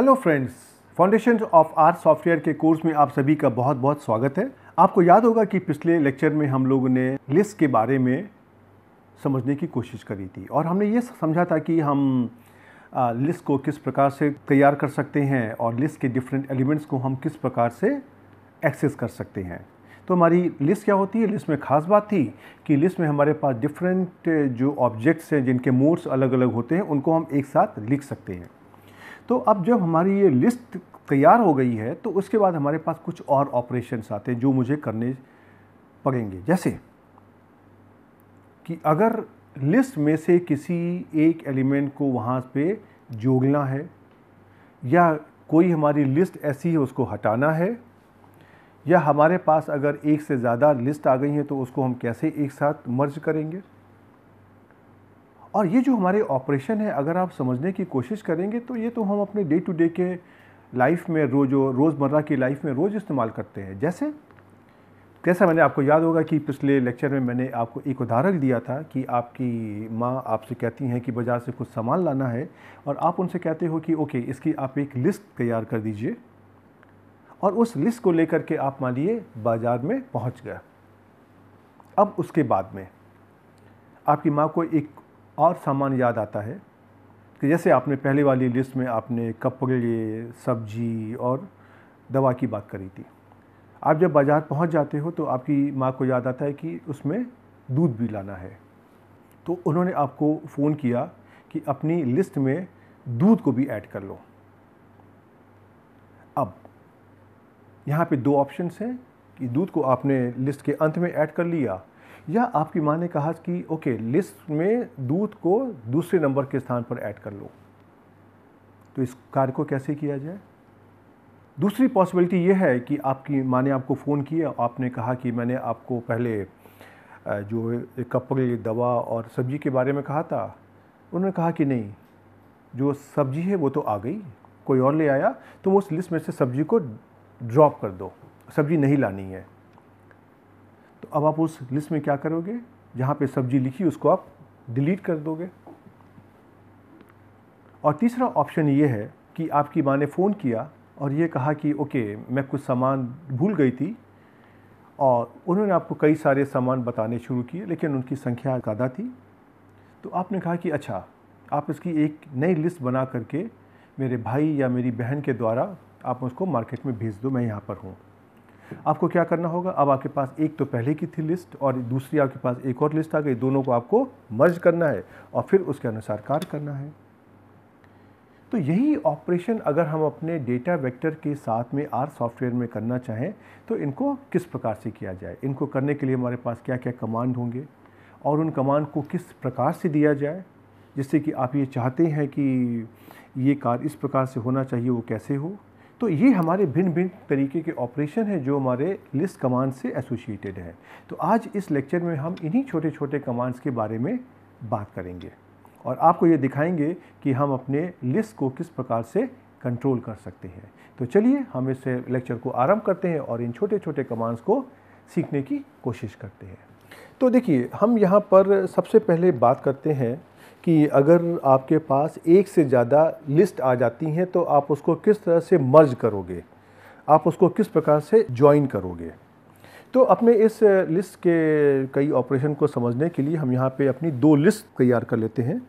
Hello friends foundation of R software के course में आप सभी का बहुत बहुत स्वागत है आपको याद होगा कि पिछले लेक्चर में हम लोगों ने लिस्ट के बारे में समझने की कोशिश करी थी और हमने ये समझा था कि हम लिस्ट को किस प्रकार से तैयार कर सकते हैं और लिस्ट के डिफरेंट एलिमेंट्स को हम किस प्रकार से एक्सेस कर सकते हैं तो हमारी लिस्ट क्या होती है लिस्ट में ख़ास बात थी कि लिस्ट में हमारे पास डिफरेंट जो ऑब्जेक्ट्स हैं जिनके मोड्स अलग अलग होते हैं उनको हम एक साथ लिख सकते हैं तो अब जब हमारी ये लिस्ट तैयार हो गई है तो उसके बाद हमारे पास कुछ और ऑपरेशन आते हैं जो मुझे करने पड़ेंगे जैसे कि अगर लिस्ट में से किसी एक एलिमेंट को वहाँ पे जोड़ना है या कोई हमारी लिस्ट ऐसी है उसको हटाना है या हमारे पास अगर एक से ज़्यादा लिस्ट आ गई है तो उसको हम कैसे एक साथ मर्ज करेंगे और ये जो हमारे ऑपरेशन है अगर आप समझने की कोशिश करेंगे तो ये तो हम अपने डे टू डे के लाइफ में रोज रोज़मर्रा की लाइफ में रोज़ इस्तेमाल करते हैं जैसे कैसा मैंने आपको याद होगा कि पिछले लेक्चर में मैंने आपको एक उदाहरण दिया था कि आपकी माँ आपसे कहती हैं कि बाज़ार से कुछ सामान लाना है और आप उनसे कहते हो कि ओके इसकी आप एक लिस्ट तैयार कर दीजिए और उस लिस्ट को लेकर के आप मानिए बाज़ार में पहुँच गए अब उसके बाद में आपकी माँ को एक और सामान याद आता है कि जैसे आपने पहले वाली लिस्ट में आपने कपड़े सब्जी और दवा की बात करी थी आप जब बाज़ार पहुंच जाते हो तो आपकी माँ को याद आता है कि उसमें दूध भी लाना है तो उन्होंने आपको फ़ोन किया कि अपनी लिस्ट में दूध को भी ऐड कर लो अब यहाँ पे दो ऑप्शंस हैं कि दूध को आपने लिस्ट के अंत में ऐड कर लिया या आपकी माँ ने कहा कि ओके लिस्ट में दूध को दूसरे नंबर के स्थान पर ऐड कर लो तो इस कार्य को कैसे किया जाए दूसरी पॉसिबिलिटी यह है कि आपकी माँ ने आपको फ़ोन किया आपने कहा कि मैंने आपको पहले जो कपड़े दवा और सब्ज़ी के बारे में कहा था उन्होंने कहा कि नहीं जो सब्ज़ी है वो तो आ गई कोई और ले आया तो वो उस लिस्ट में से सब्ज़ी को ड्रॉप कर दो सब्ज़ी नहीं लानी है अब आप उस लिस्ट में क्या करोगे जहाँ पे सब्जी लिखी उसको आप डिलीट कर दोगे और तीसरा ऑप्शन ये है कि आपकी माँ ने फ़ोन किया और ये कहा कि ओके मैं कुछ सामान भूल गई थी और उन्होंने आपको कई सारे सामान बताने शुरू किए लेकिन उनकी संख्या ज़्यादा थी तो आपने कहा कि अच्छा आप इसकी एक नई लिस्ट बना करके मेरे भाई या मेरी बहन के द्वारा आप उसको मार्केट में भेज दो मैं यहाँ पर हूँ आपको क्या करना होगा अब आपके पास एक तो पहले की थी लिस्ट और दूसरी आपके पास एक और लिस्ट आ गई दोनों को आपको मर्ज करना है और फिर उसके अनुसार कार्य करना है तो यही ऑपरेशन अगर हम अपने डेटा वेक्टर के साथ में आर सॉफ्टवेयर में करना चाहें तो इनको किस प्रकार से किया जाए इनको करने के लिए हमारे पास क्या क्या कमांड होंगे और उन कमांड को किस प्रकार से दिया जाए जिससे कि आप ये चाहते हैं कि ये कार्य इस प्रकार से होना चाहिए वो कैसे हो तो ये हमारे भिन्न भिन्न तरीके के ऑपरेशन हैं जो हमारे लिस्ट कमांड से एसोसिएटेड हैं तो आज इस लेक्चर में हम इन्हीं छोटे छोटे कमांड्स के बारे में बात करेंगे और आपको ये दिखाएंगे कि हम अपने लिस्ट को किस प्रकार से कंट्रोल कर सकते हैं तो चलिए हम इस लेक्चर को आरंभ करते हैं और इन छोटे छोटे कमांड्स को सीखने की कोशिश करते हैं तो देखिए हम यहाँ पर सबसे पहले बात करते हैं कि अगर आपके पास एक से ज़्यादा लिस्ट आ जाती हैं तो आप उसको किस तरह से मर्ज करोगे आप उसको किस प्रकार से ज्वाइन करोगे तो अपने इस लिस्ट के कई ऑपरेशन को समझने के लिए हम यहाँ पे अपनी दो लिस्ट तैयार कर लेते हैं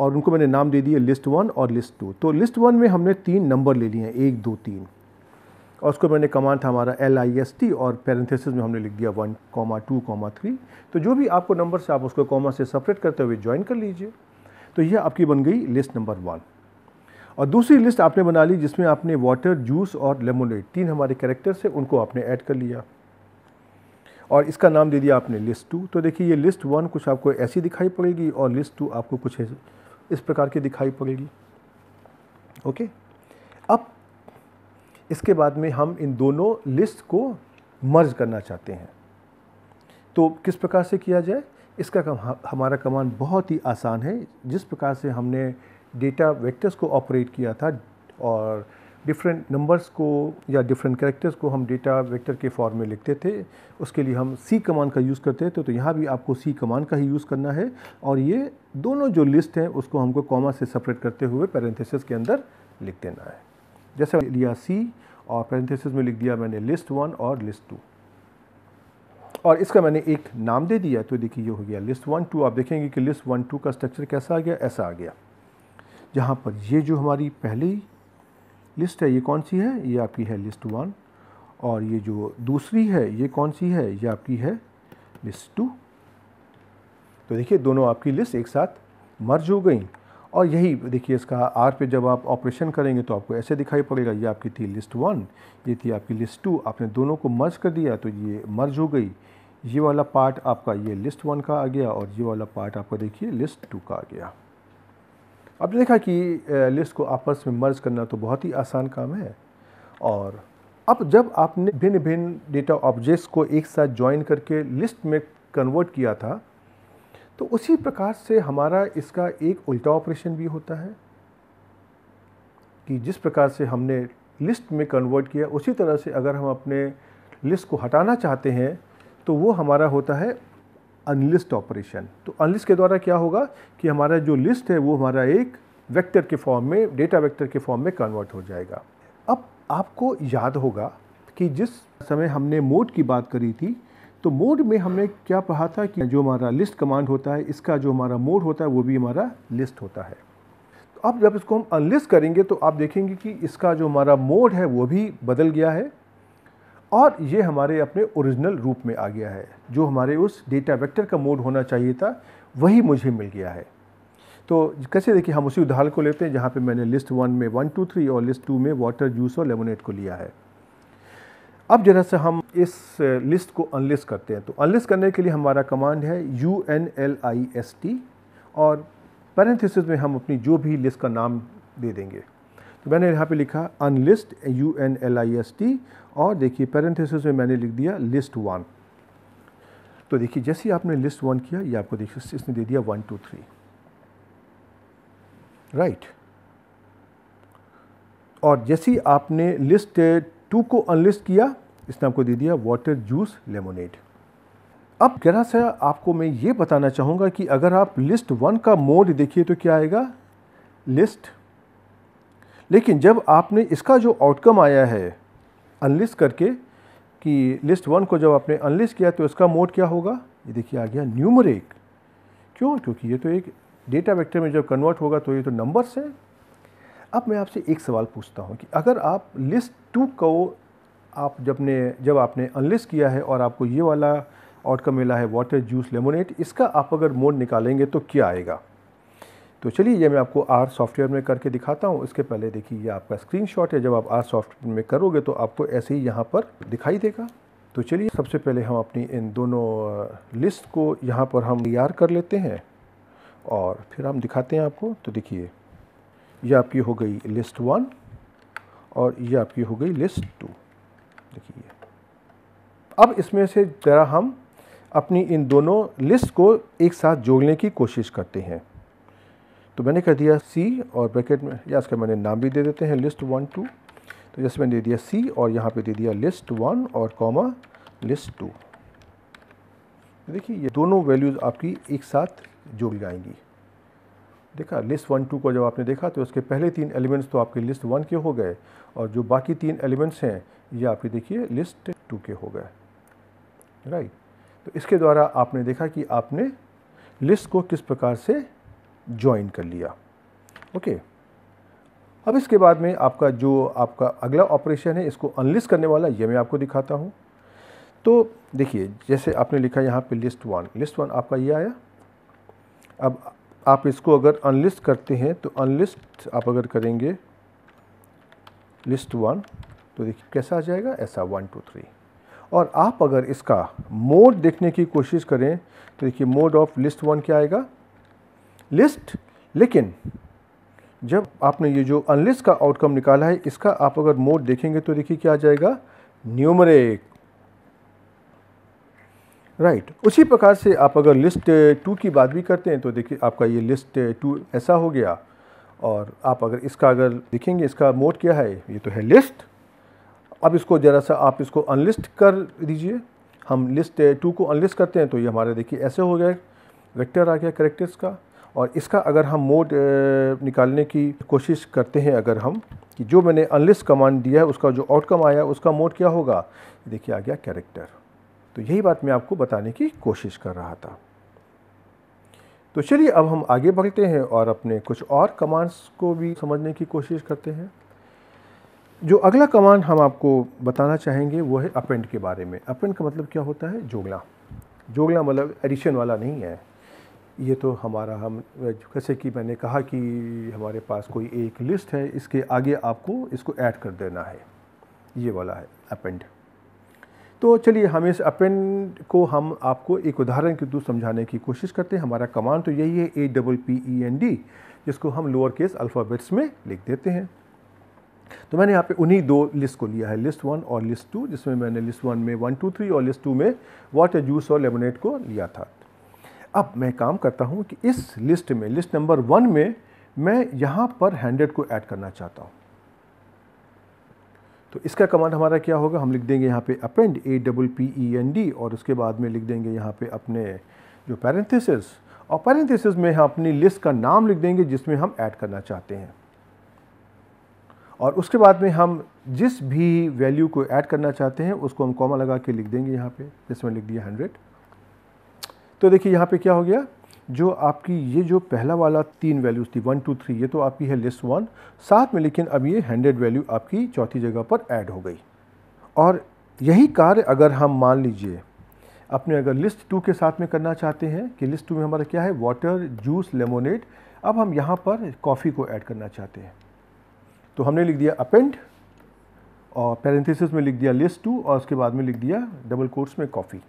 और उनको मैंने नाम दे दिए लिस्ट वन और लिस्ट टू तो लिस्ट वन में हमने तीन नंबर ले लिए हैं एक दो तीन और उसको मैंने कमांड था हमारा एल आई एस टी और पैरेंथेसिस में हमने लिख दिया one comma two comma three तो जो भी आपको नंबर से आप उसको कॉमा से सेपरेट करते हुए ज्वाइन कर लीजिए तो यह आपकी बन गई लिस्ट नंबर वन और दूसरी लिस्ट आपने बना ली जिसमें आपने वाटर जूस और लेमोनेड तीन हमारे कैरेक्टर्स हैं उनको आपने ऐड कर लिया और इसका नाम दे दिया आपने लिस्ट टू तो देखिए ये लिस्ट वन कुछ आपको ऐसी दिखाई पड़ेगी और लिस्ट टू आपको कुछ इस प्रकार की दिखाई पड़ेगी ओके अब इसके बाद में हम इन दोनों लिस्ट को मर्ज करना चाहते हैं तो किस प्रकार से किया जाए इसका कम, हमारा कमांड बहुत ही आसान है जिस प्रकार से हमने डेटा वेक्टर्स को ऑपरेट किया था और डिफरेंट नंबर्स को या डिफरेंट करेक्टर्स को हम डेटा वेक्टर के फॉर्म में लिखते थे उसके लिए हम सी कमांड का यूज़ करते थे तो यहाँ भी आपको सी कमांड का ही यूज़ करना है और ये दोनों जो लिस्ट हैं उसको हमको कॉमा से सेपरेट करते हुए पैरेंथेसिस के अंदर लिख देना है जैसे लिया सी और पैरेंथेसिस में लिख दिया मैंने लिस्ट वन और लिस्ट टू और इसका मैंने एक नाम दे दिया तो देखिए ये हो गया लिस्ट वन टू आप देखेंगे कि लिस्ट वन टू का स्ट्रक्चर कैसा आ गया ऐसा आ गया जहाँ पर ये जो हमारी पहली लिस्ट है ये कौन सी है ये आपकी है लिस्ट वन और ये जो दूसरी है ये कौन सी है ये आपकी है लिस्ट टू तो देखिए दोनों आपकी लिस्ट एक साथ मर्ज हो गई और यही देखिए इसका आर पे जब आप ऑपरेशन करेंगे तो आपको ऐसे दिखाई पड़ेगा ये आपकी थी लिस्ट वन ये थी आपकी लिस्ट टू आपने दोनों को मर्ज कर दिया तो ये मर्ज हो गई ये वाला पार्ट आपका ये लिस्ट वन का आ गया और ये वाला पार्ट आपका देखिए लिस्ट टू का आ गया आपने देखा कि लिस्ट को आपस में मर्ज करना तो बहुत ही आसान काम है और अब जब आपने भिन्न भिन्न डेटा ऑब्जेक्ट्स को एक साथ ज्वाइन करके लिस्ट में कन्वर्ट किया था तो उसी प्रकार से हमारा इसका एक उल्टा ऑपरेशन भी होता है कि जिस प्रकार से हमने लिस्ट में कन्वर्ट किया उसी तरह से अगर हम अपने लिस्ट को हटाना चाहते हैं तो वो हमारा होता है अनलिस्ट ऑपरेशन तो अनलिस्ट के द्वारा क्या होगा कि हमारा जो लिस्ट है वो हमारा एक वेक्टर के फॉर्म में डेटा वेक्टर के फॉर्म में कन्वर्ट हो जाएगा अब आपको याद होगा कि जिस समय हमने मोड की बात करी थी तो मोड में हमने क्या पढ़ा था कि जो हमारा लिस्ट कमांड होता है इसका जो हमारा मोड होता है वो भी हमारा लिस्ट होता है तो अब जब इसको हम अनलिस्ट करेंगे तो आप देखेंगे कि इसका जो हमारा मोड है वो भी बदल गया है और ये हमारे अपने ओरिजिनल रूप में आ गया है जो हमारे उस डेटा वेक्टर का मोड होना चाहिए था वही मुझे मिल गया है तो कैसे देखिए हम उसी उदाहरण को लेते हैं जहाँ पे मैंने लिस्ट वन में वन टू थ्री और लिस्ट टू में वाटर जूस और लेमोनेट को लिया है अब जरा से हम इस लिस्ट को अनलिस्ट करते हैं तो अनलिस्ट करने के लिए हमारा कमांड है U N L I S T और पैरेंथिस में हम अपनी जो भी लिस्ट का नाम दे देंगे तो मैंने यहाँ पे लिखा unlist U N L I S T और देखिए पैरेंथिस में मैंने लिख दिया लिस्ट वन तो देखिए जैसे ही आपने लिस्ट वन किया ये आपको देखिए इसने दे दिया वन टू थ्री राइट और जैसे ही आपने लिस्ट टू को अनलिस्ट किया इसने आपको दे दिया वाटर जूस लेमोनेड अब जरा सा आपको मैं ये बताना चाहूँगा कि अगर आप लिस्ट वन का मोड देखिए तो क्या आएगा लिस्ट लेकिन जब आपने इसका जो आउटकम आया है अनलिस्ट करके कि लिस्ट वन को जब आपने अनलिस्ट किया तो इसका मोड क्या होगा ये देखिए आ गया न्यूमरिक क्यों क्योंकि ये तो एक डेटा वेक्टर में जब कन्वर्ट होगा तो ये तो नंबर्स हैं अब मैं आपसे एक सवाल पूछता हूँ कि अगर आप लिस्ट टू को आप जब ने जब आपने अनलिस्ट किया है और आपको ये वाला आउटकम मिला है वाटर जूस लेमोनेट इसका आप अगर मोड निकालेंगे तो क्या आएगा तो चलिए ये मैं आपको आर सॉफ्टवेयर में करके दिखाता हूँ इसके पहले देखिए ये आपका स्क्रीनशॉट है जब आप आर सॉफ्टवेयर में करोगे तो आपको ऐसे ही यहाँ पर दिखाई देगा तो चलिए सबसे पहले हम अपनी इन दोनों लिस्ट को यहाँ पर हम तैयार कर लेते हैं और फिर हम दिखाते हैं आपको तो देखिए ये आपकी हो गई लिस्ट वन और ये आपकी हो गई लिस्ट टू देखिए अब इसमें से ज़रा हम अपनी इन दोनों लिस्ट को एक साथ जोड़ने की कोशिश करते हैं तो मैंने कर दिया सी और ब्रैकेट में या इसका मैंने नाम भी दे देते हैं लिस्ट वन टू तो जैसे मैंने दे दिया सी और यहाँ पे दे दिया लिस्ट वन और कॉमा लिस्ट टू देखिए ये दोनों वैल्यूज़ आपकी एक साथ जुड़ जाएंगी देखा लिस्ट वन टू को जब आपने देखा तो उसके पहले तीन एलिमेंट्स तो आपके लिस्ट वन के हो गए और जो बाकी तीन एलिमेंट्स हैं ये आपके देखिए लिस्ट टू के हो गए राइट तो इसके द्वारा आपने देखा कि आपने लिस्ट को किस प्रकार से ज्वाइन कर लिया ओके अब इसके बाद में आपका जो आपका अगला ऑपरेशन है इसको अनलिस्ट करने वाला ये मैं आपको दिखाता हूँ तो देखिए जैसे आपने लिखा यहाँ पे लिस्ट वन लिस्ट वन आपका ये आया अब आप इसको अगर अनलिस्ट करते हैं तो अनलिस्ट आप अगर करेंगे लिस्ट वन तो देखिए कैसा आ जाएगा ऐसा वन टू थ्री और आप अगर इसका मोड देखने की कोशिश करें तो देखिए मोड ऑफ लिस्ट वन क्या आएगा लिस्ट लेकिन जब आपने ये जो अनलिस्ट का आउटकम निकाला है इसका आप अगर मोड देखेंगे तो देखिए क्या आ जाएगा न्यूमरिक राइट right. उसी प्रकार से आप अगर लिस्ट टू uh, की बात भी करते हैं तो देखिए आपका ये लिस्ट टू uh, ऐसा हो गया और आप अगर इसका अगर देखेंगे इसका मोड क्या है ये तो है लिस्ट अब इसको ज़रा सा आप इसको अनलिस्ट कर दीजिए हम लिस्ट टू uh, को अनलिस्ट करते हैं तो ये हमारा देखिए ऐसे हो गया वेक्टर आ गया करेक्टर्स का और इसका अगर हम मोड निकालने की कोशिश करते हैं अगर हम कि जो मैंने अनलिस्ट कमांड दिया है उसका जो आउटकम आया उसका मोड क्या होगा देखिए आ गया कैरेक्टर तो यही बात मैं आपको बताने की कोशिश कर रहा था तो चलिए अब हम आगे बढ़ते हैं और अपने कुछ और कमांड्स को भी समझने की कोशिश करते हैं जो अगला कमांड हम आपको बताना चाहेंगे वो है अपेंड के बारे में अपेंड का मतलब क्या होता है जोगला जोगला मतलब एडिशन वाला नहीं है ये तो हमारा हम जैसे कि मैंने कहा कि हमारे पास कोई एक लिस्ट है इसके आगे आपको इसको ऐड कर देना है ये वाला है अपेंड तो चलिए हम इस अपेंड को हम आपको एक उदाहरण के थ्रू समझाने की कोशिश करते हैं हमारा कमांड तो यही है A double P E N D जिसको हम लोअर केस अल्फ़ाबेट्स में लिख देते हैं तो मैंने यहाँ पे उन्हीं दो लिस्ट को लिया है लिस्ट वन और लिस्ट टू जिसमें मैंने लिस्ट वन में वन टू थ्री और लिस्ट टू में वाटर जूस और लेमोनेट को लिया था अब मैं काम करता हूँ कि इस लिस्ट में लिस्ट नंबर वन में मैं यहाँ पर हैंड्रेड को ऐड करना चाहता हूँ तो इसका कमांड हमारा क्या होगा हम लिख देंगे यहाँ पे append A double P E N D और उसके बाद में लिख देंगे यहाँ पे अपने जो पैरेंथिस और पैरेंथिस में हम अपनी लिस्ट का नाम लिख देंगे जिसमें हम ऐड करना चाहते हैं और उसके बाद में हम जिस भी वैल्यू को ऐड करना चाहते हैं उसको हम कॉमा लगा के लिख देंगे यहाँ पे जिसमें लिख दिया हंड्रेड तो देखिए यहाँ पे क्या हो गया जो आपकी ये जो पहला वाला तीन वैल्यूज़ थी वन टू थ्री ये तो आपकी है लिस्ट वन साथ में लेकिन अब ये हंड्रेड वैल्यू आपकी चौथी जगह पर ऐड हो गई और यही कार्य अगर हम मान लीजिए अपने अगर लिस्ट टू के साथ में करना चाहते हैं कि लिस्ट टू में हमारा क्या है वाटर जूस लेमोनेट अब हम यहाँ पर कॉफ़ी को ऐड करना चाहते हैं तो हमने लिख दिया अपेंड और पैरेंथिस में लिख दिया लिस्ट टू और उसके बाद में लिख दिया डबल कोर्स में कॉफ़ी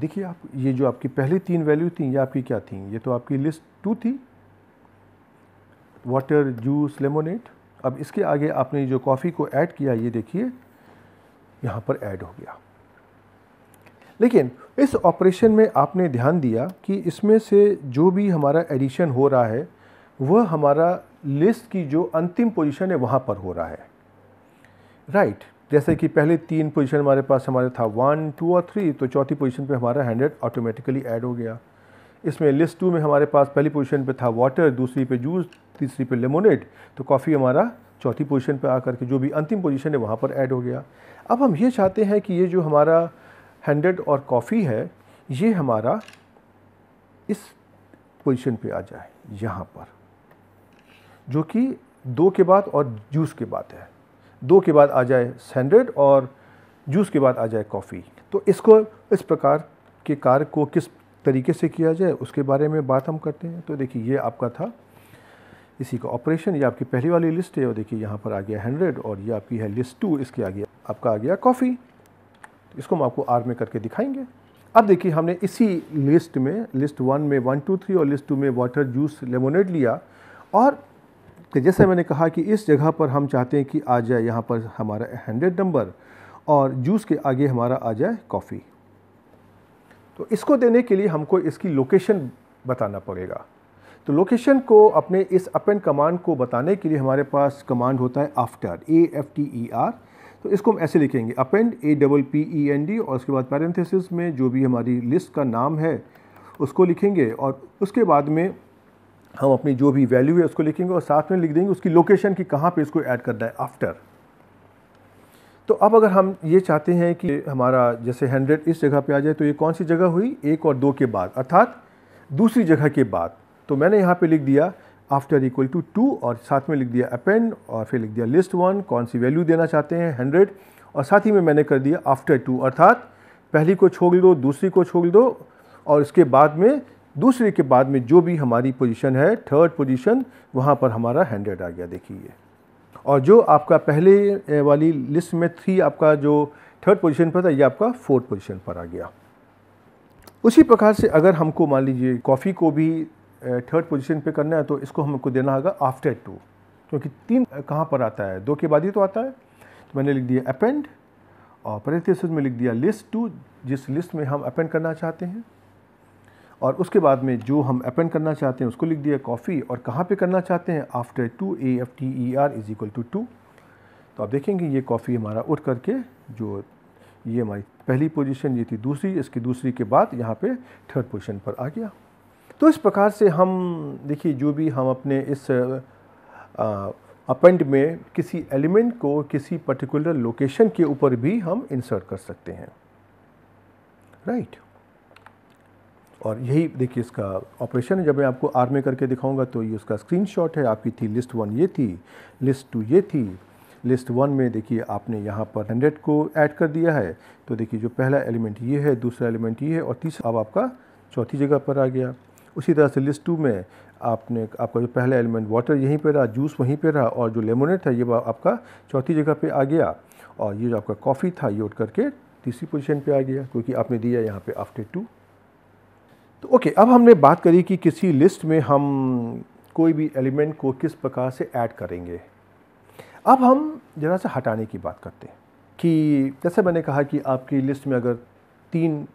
देखिए आप ये जो आपकी पहली तीन वैल्यू थी ये आपकी क्या थी ये तो आपकी लिस्ट टू थी वाटर जूस लेमोनेट अब इसके आगे आपने जो कॉफ़ी को ऐड किया ये देखिए यहाँ पर ऐड हो गया लेकिन इस ऑपरेशन में आपने ध्यान दिया कि इसमें से जो भी हमारा एडिशन हो रहा है वह हमारा लिस्ट की जो अंतिम पोजीशन है वहाँ पर हो रहा है राइट right. जैसे कि पहले तीन पोजीशन हमारे पास हमारे था वन टू और थ्री तो चौथी पोजीशन पे हमारा हंड्रेड ऑटोमेटिकली ऐड हो गया इसमें लिस्ट टू में हमारे पास पहली पोजीशन पे था वाटर दूसरी पे जूस तीसरी पे लेमोनेड तो कॉफ़ी हमारा चौथी पोजीशन पे आकर के जो भी अंतिम पोजीशन है वहाँ पर ऐड हो गया अब हम ये चाहते हैं कि ये जो हमारा हंड्रेड और कॉफ़ी है ये हमारा इस पोजिशन पर आ जाए यहाँ पर जो कि दो के बाद और जूस के बाद है दो के बाद आ जाए सैंडर्ड और जूस के बाद आ जाए कॉफ़ी तो इसको इस प्रकार के कार्य को किस तरीके से किया जाए उसके बारे में बात हम करते हैं तो देखिए ये आपका था इसी का ऑपरेशन ये आपकी पहली वाली लिस्ट है और देखिए यहाँ पर आ गया हंड्रेड और ये आपकी है लिस्ट टू इसके आ गया आपका आ गया कॉफ़ी तो इसको हम आपको आर में करके दिखाएंगे अब देखिए हमने इसी लिस्ट में लिस्ट वन में वन टू थ्री और लिस्ट टू में वाटर जूस लेमोनेड लिया और तो जैसे मैंने कहा कि इस जगह पर हम चाहते हैं कि आ जाए यहाँ पर हमारा हंड्रेड नंबर और जूस के आगे हमारा आ जाए कॉफ़ी तो इसको देने के लिए हमको इसकी लोकेशन बताना पड़ेगा तो लोकेशन को अपने इस अपन कमांड को बताने के लिए हमारे पास कमांड होता है after A F T E R तो इसको हम ऐसे लिखेंगे append A double P E N D और उसके बाद पैरेंथेसिस में जो भी हमारी लिस्ट का नाम है उसको लिखेंगे और उसके बाद में हम अपनी जो भी वैल्यू है उसको लिखेंगे और साथ में लिख देंगे उसकी लोकेशन की कहाँ पे इसको ऐड करना है आफ्टर तो अब अगर हम ये चाहते हैं कि हमारा जैसे हंड्रेड इस जगह पे आ जाए तो ये कौन सी जगह हुई एक और दो के बाद अर्थात दूसरी जगह के बाद तो मैंने यहाँ पे लिख दिया आफ्टर इक्वल टू टू और साथ में लिख दिया अपेंड और फिर लिख दिया लिस्ट वन कौन सी वैल्यू देना चाहते हैं हंड्रेड और साथ ही में मैंने कर दिया आफ्टर टू अर्थात पहली को छोड़ दो दूसरी को छोड़ दो और इसके बाद में दूसरे के बाद में जो भी हमारी पोजीशन है थर्ड पोजीशन वहाँ पर हमारा हंड्रेड आ गया देखिए और जो आपका पहले वाली लिस्ट में थ्री आपका जो थर्ड पोजीशन पर था ये आपका फोर्थ पोजीशन पर आ गया उसी प्रकार से अगर हमको मान लीजिए कॉफ़ी को भी थर्ड पोजीशन पे करना है तो इसको हमको देना होगा आफ्टर टू क्योंकि तीन कहाँ पर आता है दो के बाद ही तो आता है तो मैंने लिख दिया अपेंड और परेथिस में लिख दिया लिस्ट टू जिस लिस्ट में हम अपेंड करना चाहते हैं और उसके बाद में जो हम अपेंड करना चाहते हैं उसको लिख दिया कॉफ़ी और कहाँ पे करना चाहते हैं after two A F T E R is equal to two तो आप देखेंगे ये कॉफ़ी हमारा उठ करके जो ये हमारी पहली पोजीशन ये थी दूसरी इसकी दूसरी के बाद यहाँ पे थर्ड पोजीशन पर आ गया तो इस प्रकार से हम देखिए जो भी हम अपने इस अपेंड में किसी एलिमेंट को किसी पर्टिकुलर लोकेशन के ऊपर भी हम इंसर्ट कर सकते हैं राइट right. और यही देखिए इसका ऑपरेशन है जब मैं आपको आर्मी करके दिखाऊंगा तो ये उसका स्क्रीनशॉट है आपकी थी लिस्ट वन ये थी लिस्ट टू ये थी लिस्ट वन में देखिए आपने यहाँ पर हंड्रेड को ऐड कर दिया है तो देखिए जो पहला एलिमेंट ये है दूसरा एलिमेंट ये है और तीसरा अब आपका चौथी जगह पर आ गया उसी तरह से लिस्ट टू में आपने आपका जो पहला एलिमेंट वाटर यहीं पर रहा जूस वहीं पर रहा और जो लेमोनेट था ये आपका चौथी जगह पर आ गया और ये जो आपका कॉफ़ी था ये उठ करके तीसरी पोजिशन पर आ गया क्योंकि आपने दिया यहाँ पर आफ्टर टू तो ओके अब हमने बात करी कि किसी लिस्ट में हम कोई भी एलिमेंट को किस प्रकार से ऐड करेंगे अब हम ज़रा सा हटाने की बात करते हैं कि जैसे मैंने कहा कि आपकी लिस्ट में अगर तीन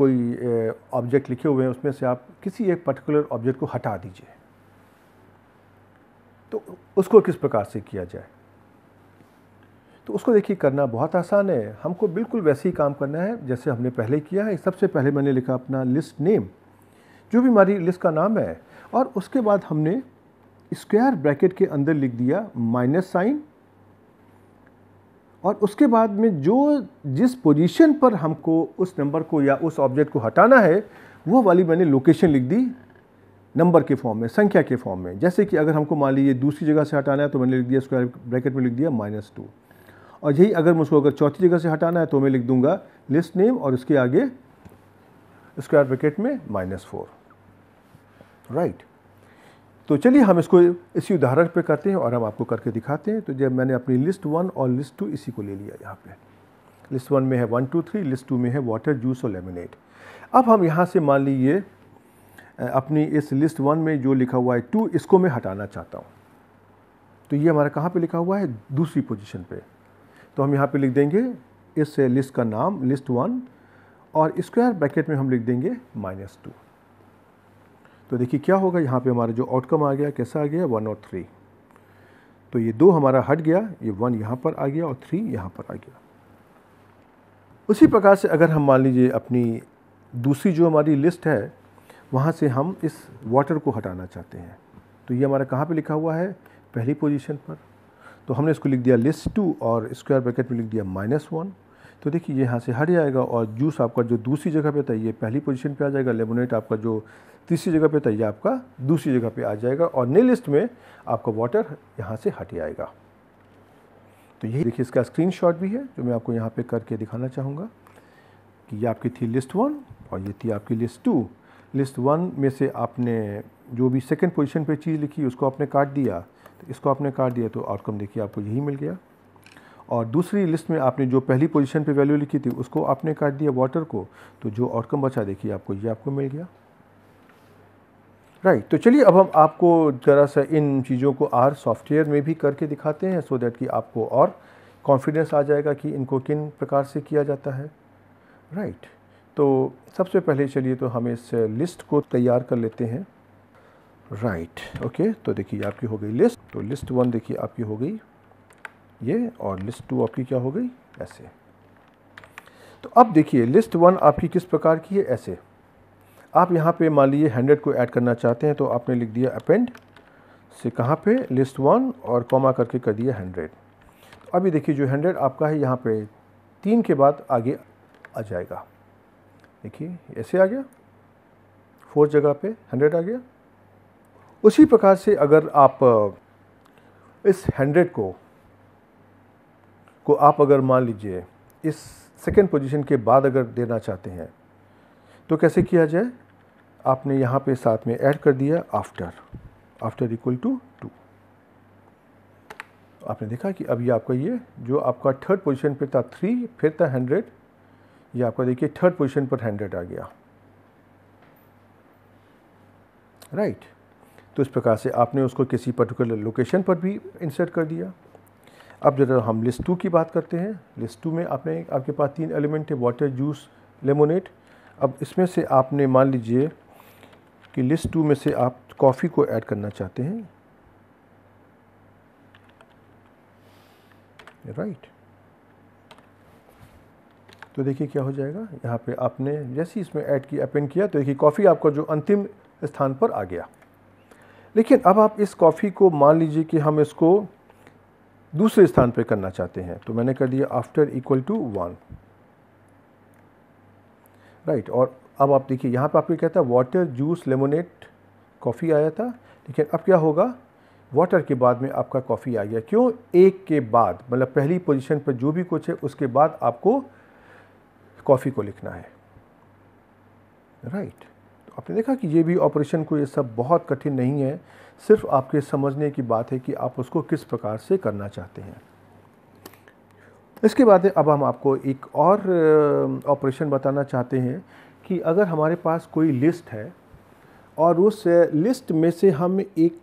कोई ऑब्जेक्ट लिखे हुए हैं उसमें से आप किसी एक पर्टिकुलर ऑब्जेक्ट को हटा दीजिए तो उसको किस प्रकार से किया जाए तो उसको देखिए करना बहुत आसान है हमको बिल्कुल वैसे ही काम करना है जैसे हमने पहले किया है सबसे पहले मैंने लिखा अपना लिस्ट नेम जो भी हमारी लिस्ट का नाम है और उसके बाद हमने स्क्वायर ब्रैकेट के अंदर लिख दिया माइनस साइन और उसके बाद में जो जिस पोजीशन पर हमको उस नंबर को या उस ऑब्जेक्ट को हटाना है वो वाली मैंने लोकेशन लिख दी नंबर के फॉर्म में संख्या के फॉर्म में जैसे कि अगर हमको मान लीजिए दूसरी जगह से हटाना है तो मैंने लिख दिया स्क्वायर ब्रैकेट में लिख दिया माइनस टू और यही अगर मुझको अगर चौथी जगह से हटाना है तो मैं लिख दूंगा लिस्ट नेम और इसके आगे स्क्वायर ब्रैकेट में माइनस फोर राइट तो चलिए हम इसको इसी उदाहरण पे करते हैं और हम आपको करके दिखाते हैं तो जब मैंने अपनी लिस्ट वन और लिस्ट टू इसी को ले लिया यहाँ पे लिस्ट वन में है one two three list two में है वाटर जूस और लेमिनेट अब हम यहाँ से मान लीजिए अपनी इस लिस्ट वन में जो लिखा हुआ है टू इसको मैं हटाना चाहता हूँ तो ये हमारा कहाँ पे लिखा हुआ है दूसरी पोजीशन पे तो हम यहाँ पे लिख देंगे इस लिस्ट का नाम लिस्ट वन और स्क्वायर ब्रैकेट में हम लिख देंगे माइनस टू तो देखिए क्या होगा यहाँ पे हमारा जो आउटकम आ गया कैसा आ गया वन और थ्री तो ये दो हमारा हट गया ये वन यहाँ पर आ गया और थ्री यहाँ पर आ गया उसी प्रकार से अगर हम मान लीजिए अपनी दूसरी जो हमारी लिस्ट है वहाँ से हम इस वाटर को हटाना चाहते हैं तो ये हमारा कहाँ पे लिखा हुआ है पहली पोजीशन पर तो हमने इसको लिख दिया लिस्ट टू और स्क्वायर ब्रैकेट में लिख दिया माइनस वन तो देखिए यहाँ से हट जाएगा और जूस आपका जो दूसरी जगह पे था ये पहली पोजीशन पे आ जाएगा लेमोनेट आपका जो तीसरी जगह पे था ये आपका दूसरी जगह पे आ जाएगा और नई लिस्ट में आपका वाटर यहाँ से हट जाएगा तो यही देखिए इसका स्क्रीन भी है जो मैं आपको यहाँ पर करके दिखाना चाहूँगा कि ये आपकी थी लिस्ट वन और ये थी आपकी लिस्ट टू लिस्ट वन में से आपने जो भी सेकेंड पोजिशन पर चीज़ लिखी उसको आपने काट दिया इसको आपने काट दिया तो आउटकम देखिए आपको यही मिल गया और दूसरी लिस्ट में आपने जो पहली पोजीशन पे वैल्यू लिखी थी उसको आपने काट दिया वाटर को तो जो आउटकम बचा देखिए आपको ये आपको मिल गया राइट right, तो चलिए अब हम आपको ज़रा सा इन चीज़ों को आर सॉफ्टवेयर में भी करके दिखाते हैं सो so दैट कि आपको और कॉन्फिडेंस आ जाएगा कि इनको किन प्रकार से किया जाता है राइट right, तो सबसे पहले चलिए तो हम इस लिस्ट को तैयार कर लेते हैं राइट right, ओके okay, तो देखिए आपकी हो गई लिस्ट तो लिस्ट वन देखिए आपकी हो गई ये और लिस्ट टू आपकी क्या हो गई ऐसे तो अब देखिए लिस्ट वन आपकी किस प्रकार की है ऐसे आप यहाँ पे मान लीजिए हंड्रेड को ऐड करना चाहते हैं तो आपने लिख दिया अपेंड से कहाँ पे लिस्ट वन और कॉमा करके कर दिया हंड्रेड तो अभी देखिए जो हंड्रेड आपका है यहाँ पे तीन के बाद आगे आ जाएगा देखिए ऐसे आ गया फोर जगह पे हंड्रेड आ गया उसी प्रकार से अगर आप इस हंड्रेड को को आप अगर मान लीजिए इस सेकेंड पोजीशन के बाद अगर देना चाहते हैं तो कैसे किया जाए आपने यहाँ पे साथ में ऐड कर दिया after after equal to two आपने देखा कि अब ये आपका ये जो आपका थर्ड पोजीशन पे था थ्री फिर था हंड्रेड ये आपका देखिए थर्ड पोजीशन पर हंड्रेड आ गया राइट right. तो इस प्रकार से आपने उसको किसी पर्टिकुलर लोकेशन पर भी इंसर्ट कर दिया अब जरा हम लिस्ट टू की बात करते हैं लिस्ट टू में आपने आपके पास तीन एलिमेंट है वाटर जूस लेमोनेट अब इसमें से आपने मान लीजिए कि लिस्ट टू में से आप कॉफ़ी को ऐड करना चाहते हैं राइट right. तो देखिए क्या हो जाएगा यहाँ पे आपने जैसे ही इसमें ऐड किया अपेंड किया तो देखिए कॉफ़ी आपका जो अंतिम स्थान पर आ गया लेकिन अब आप इस कॉफ़ी को मान लीजिए कि हम इसको दूसरे स्थान पर करना चाहते हैं तो मैंने कर दिया after equal to one right और अब आप देखिए यहाँ पे आपको कहता है वाटर जूस लेमोनेट कॉफ़ी आया था लेकिन अब क्या होगा वाटर के बाद में आपका कॉफ़ी आ गया क्यों एक के बाद मतलब पहली पोजीशन पर जो भी कुछ है उसके बाद आपको कॉफ़ी को लिखना है राइट right. आपने देखा कि ये भी ऑपरेशन को ये सब बहुत कठिन नहीं है सिर्फ आपके समझने की बात है कि आप उसको किस प्रकार से करना चाहते हैं इसके बाद अब हम आपको एक और ऑपरेशन बताना चाहते हैं कि अगर हमारे पास कोई लिस्ट है और उस लिस्ट में से हम एक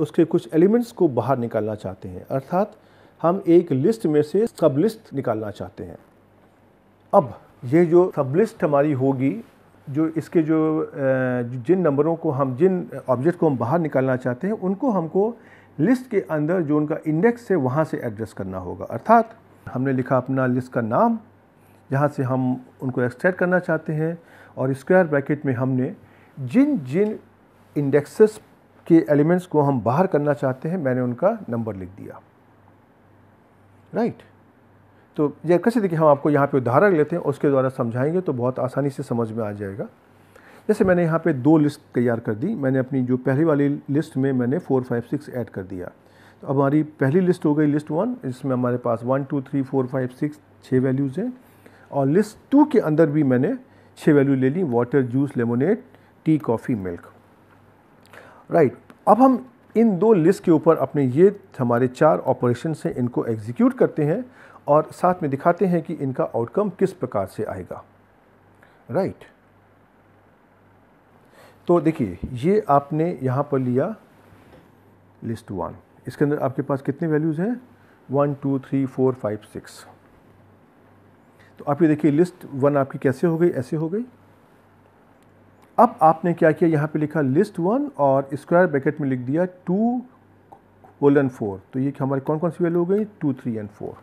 उसके कुछ एलिमेंट्स को बाहर निकालना चाहते हैं अर्थात हम एक लिस्ट में से सब लिस्ट निकालना चाहते हैं अब ये जो सब लिस्ट हमारी होगी जो इसके जो जिन नंबरों को हम जिन ऑब्जेक्ट को हम बाहर निकालना चाहते हैं उनको हमको लिस्ट के अंदर जो उनका इंडेक्स है वहाँ से एड्रेस करना होगा अर्थात हमने लिखा अपना लिस्ट का नाम जहाँ से हम उनको एक्सट्रैक्ट करना चाहते हैं और स्क्वायर ब्रैकेट में हमने जिन जिन इंडेक्सेस के एलिमेंट्स को हम बाहर करना चाहते हैं मैंने उनका नंबर लिख दिया राइट right? तो यह कैसे देखिए हम आपको यहाँ पे उदाहरण लेते हैं उसके द्वारा समझाएंगे तो बहुत आसानी से समझ में आ जाएगा जैसे मैंने यहाँ पे दो लिस्ट तैयार कर दी मैंने अपनी जो पहली वाली लिस्ट में मैंने फोर फाइव सिक्स ऐड कर दिया तो अब हमारी पहली लिस्ट हो गई लिस्ट वन जिसमें हमारे पास one two three four five six छः वैल्यूज़ हैं और लिस्ट टू के अंदर भी मैंने छः वैल्यू ले ली water juice lemonade tea coffee milk right अब हम इन दो लिस्ट के ऊपर अपने ये हमारे चार ऑपरेशन से इनको एग्जीक्यूट करते हैं और साथ में दिखाते हैं कि इनका आउटकम किस प्रकार से आएगा राइट तो देखिए ये आपने यहाँ पर लिया लिस्ट वन इसके अंदर आपके पास कितने वैल्यूज़ हैं one two three four five six तो आप ये देखिए लिस्ट वन आपकी कैसे हो गई ऐसे हो गई अब आपने क्या किया यहाँ पे लिखा लिस्ट वन और स्क्वायर ब्रैकेट में लिख दिया टू कोलन फोर तो ये हमारे कौन कौन सी वैल्यू हो गई two three and four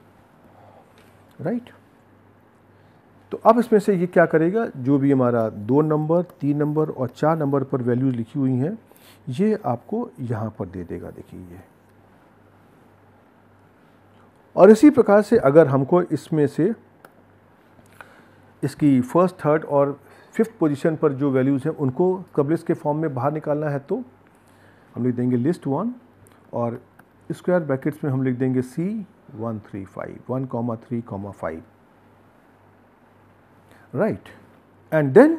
right तो अब इसमें से ये क्या करेगा जो भी हमारा दो नंबर तीन नंबर और चार नंबर पर वैल्यूज़ लिखी हुई हैं ये आपको यहाँ पर दे देगा देखिए ये और इसी प्रकार से अगर हमको इसमें से इसकी फर्स्ट थर्ड और फिफ्थ पोजीशन पर जो वैल्यूज़ हैं उनको कब लिस्ट के फॉर्म में बाहर निकालना है तो हम लिख देंगे लिस्ट वन और स्क्वायर ब्रैकेट्स में हम लिख देंगे C one three five one comma three comma five right and then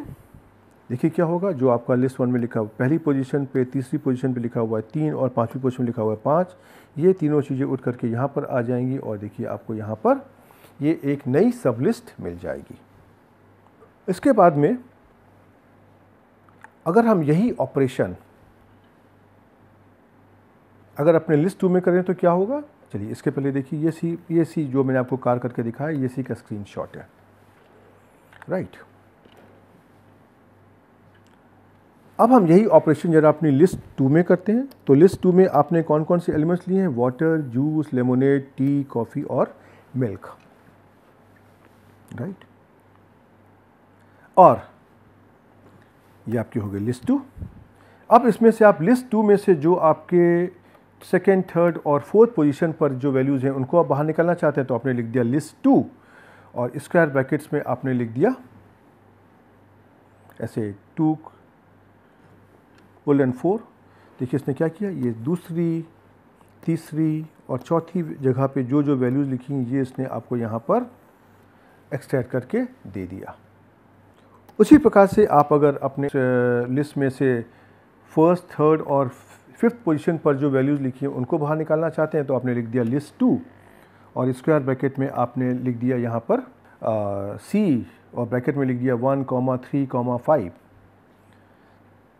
देखिए क्या होगा जो आपका लिस्ट वन में लिखा हुआ पहली पोजीशन पे तीसरी पोजीशन पे लिखा हुआ है तीन और पांचवी पोजीशन में लिखा हुआ है पाँच ये तीनों चीज़ें उठ करके यहाँ पर आ जाएंगी और देखिए आपको यहाँ पर ये एक नई सब लिस्ट मिल जाएगी इसके बाद में अगर हम यही ऑपरेशन अगर अपने लिस्ट टू में करें तो क्या होगा चलिए इसके पहले देखिए ये सी ये सी जो मैंने आपको कार करके दिखाया ये सी का स्क्रीन शॉट है राइट अब हम यही ऑपरेशन जरा अपनी लिस्ट टू में करते हैं तो लिस्ट टू में आपने कौन कौन से एलिमेंट्स लिए हैं water juice lemonade tea coffee और मिल्क राइट और ये आपकी हो गई लिस्ट टू अब इसमें से आप लिस्ट टू में से जो आपके सेकेंड थर्ड और फोर्थ पोजीशन पर जो वैल्यूज़ हैं उनको आप बाहर निकालना चाहते हैं तो आपने लिख दिया लिस्ट टू और स्क्वायर ब्रैकेट्स में आपने लिख दिया ऐसे टू एंड फोर देखिए इसने क्या किया ये दूसरी तीसरी और चौथी जगह पे जो जो वैल्यूज़ लिखी हैं ये इसने आपको यहाँ पर एक्सट्रैक्ट करके दे दिया उसी प्रकार से आप अगर अपने लिस्ट में से फर्स्ट थर्ड और फिफ्थ पोजीशन पर जो वैल्यूज़ लिखी हैं उनको बाहर निकालना चाहते हैं तो आपने लिख दिया लिस्ट टू और स्क्वायर ब्रैकेट में आपने लिख दिया यहाँ पर सी और ब्रैकेट में लिख दिया one comma three comma five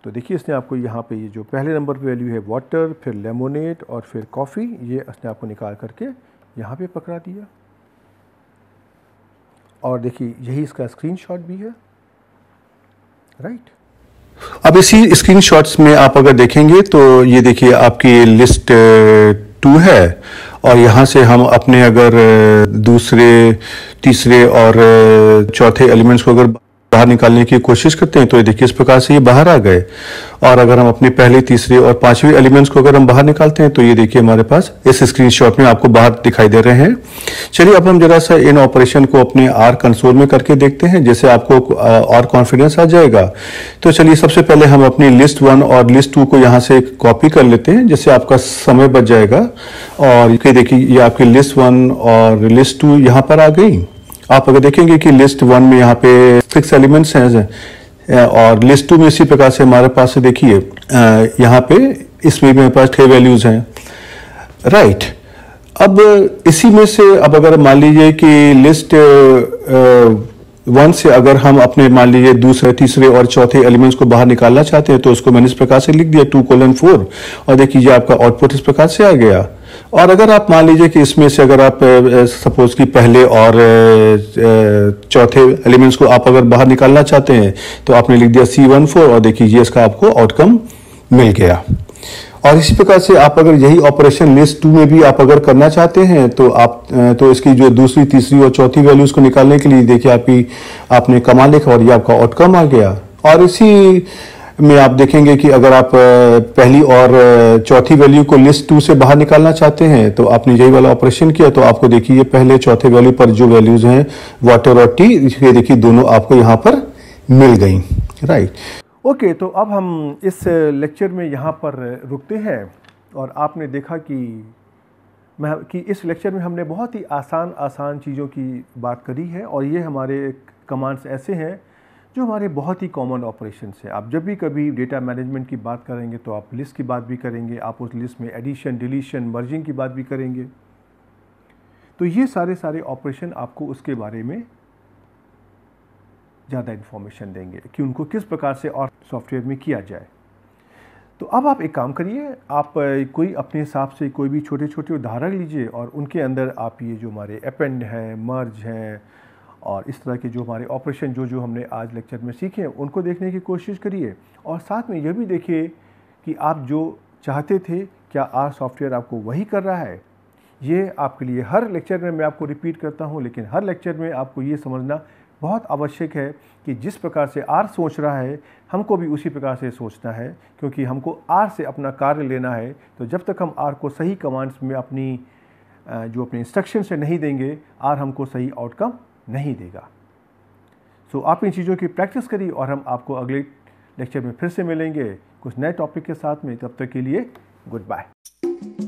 तो देखिए इसने आपको यहाँ पे ये जो पहले नंबर पे वैल्यू है वाटर फिर लेमोनेट और फिर कॉफ़ी ये इसने आपको निकाल करके यहाँ पे पकड़ा दिया और देखिए यही इसका स्क्रीनशॉट भी है राइट अब इसी स्क्रीनशॉट्स में आप अगर देखेंगे तो ये देखिए आपकी लिस्ट टू है और यहाँ से हम अपने अगर दूसरे तीसरे और चौथे एलिमेंट्स को अगर बाहर निकालने की कोशिश करते हैं तो ये देखिए इस प्रकार से ये बाहर आ गए और अगर हम अपने पहले तीसरे और पांचवे एलिमेंट्स को अगर हम बाहर निकालते हैं तो ये देखिए हमारे पास इस स्क्रीन में आपको बाहर दिखाई दे रहे हैं चलिए अब हम जरा सा इन ऑपरेशन को अपने आर कंसोल में करके देखते हैं जैसे आपको और कॉन्फिडेंस आ जाएगा तो चलिए सबसे पहले हम अपनी लिस्ट वन और लिस्ट टू को यहाँ से कॉपी कर लेते हैं जिससे आपका समय बच जाएगा और देखिए ये आपकी लिस्ट वन और लिस्ट टू यहाँ पर आ गई आप अगर देखेंगे कि लिस्ट वन में यहाँ पे सिक्स एलिमेंट्स हैं और लिस्ट टू में इसी प्रकार से हमारे पास देखिए यहाँ पे इसमें भी मेरे पास छह वैल्यूज़ हैं राइट अब इसी में से अब अगर मान लीजिए कि लिस्ट वन से अगर हम अपने मान लीजिए दूसरे तीसरे और चौथे एलिमेंट्स को बाहर निकालना चाहते हैं तो उसको मैंने इस प्रकार से लिख दिया टू कोलन फोर और देखिए आपका आउटपुट इस प्रकार से आ गया और अगर आप मान लीजिए कि इसमें से अगर आप सपोज कि पहले और चौथे एलिमेंट्स को आप अगर बाहर निकालना चाहते हैं तो आपने लिख दिया सी वन फोर और देखिए ये इसका आपको आउटकम मिल गया और इसी प्रकार से आप अगर यही ऑपरेशन लिस्ट टू में भी आप अगर करना चाहते हैं तो आप तो इसकी जो दूसरी तीसरी और चौथी वैल्यूज को निकालने के लिए देखिए आपकी आपने कमा लिखा और ये आपका आउटकम आ गया और इसी में आप देखेंगे कि अगर आप पहली और चौथी वैल्यू को लिस्ट टू से बाहर निकालना चाहते हैं तो आपने यही वाला ऑपरेशन किया तो आपको देखिए पहले चौथे वैल्यू पर जो वैल्यूज हैं वाटर और टी ये देखिए दोनों आपको यहाँ पर मिल गई राइट ओके तो अब हम इस लेक्चर में यहाँ पर रुकते हैं और आपने देखा कि मैं कि इस लेक्चर में हमने बहुत ही आसान आसान चीज़ों की बात करी है और ये हमारे कमांड्स ऐसे हैं जो हमारे बहुत ही कॉमन ऑपरेशन है आप जब भी कभी डेटा मैनेजमेंट की बात करेंगे तो आप लिस्ट की बात भी करेंगे आप उस लिस्ट में एडिशन डिलीशन मर्जिंग की बात भी करेंगे तो ये सारे सारे ऑपरेशन आपको उसके बारे में ज़्यादा इन्फॉर्मेशन देंगे कि उनको किस प्रकार से और सॉफ्टवेयर में किया जाए तो अब आप एक काम करिए आप कोई अपने हिसाब से कोई भी छोटे छोटे उदाहरण लीजिए और उनके अंदर आप ये जो हमारे अपेंड हैं मर्ज हैं और इस तरह के जो हमारे ऑपरेशन जो जो हमने आज लेक्चर में सीखे हैं उनको देखने की कोशिश करिए और साथ में यह भी देखिए कि आप जो चाहते थे क्या आर सॉफ्टवेयर आपको वही कर रहा है ये आपके लिए हर लेक्चर में मैं आपको रिपीट करता हूँ लेकिन हर लेक्चर में आपको ये समझना बहुत आवश्यक है कि जिस प्रकार से आर सोच रहा है हमको भी उसी प्रकार से सोचना है क्योंकि हमको आर से अपना कार्य लेना है तो जब तक हम आर को सही कमांड्स में अपनी जो अपने इंस्ट्रक्शन से नहीं देंगे आर हमको सही आउटकम नहीं देगा सो आप इन चीज़ों की प्रैक्टिस करिए और हम आपको अगले लेक्चर में फिर से मिलेंगे कुछ नए टॉपिक के साथ में तब तक के लिए गुड बाय